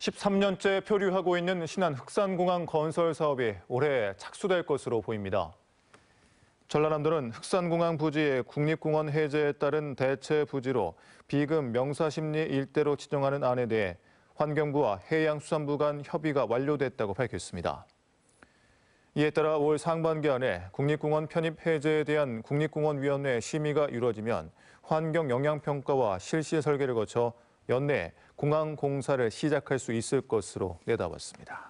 13년째 표류하고 있는 신한 흑산공항 건설 사업이 올해 착수될 것으로 보입니다. 전라남도는 흑산공항 부지의 국립공원 해제에 따른 대체 부지로 비금 명사심리 일대로 지정하는 안에 대해 환경부와 해양수산부 간 협의가 완료됐다고 밝혔습니다. 이에 따라 올 상반기 안에 국립공원 편입 해제에 대한 국립공원위원회 심의가 이루어지면 환경영향평가와 실시 설계를 거쳐 연내 공항 공사를 시작할 수 있을 것으로 내다봤습니다.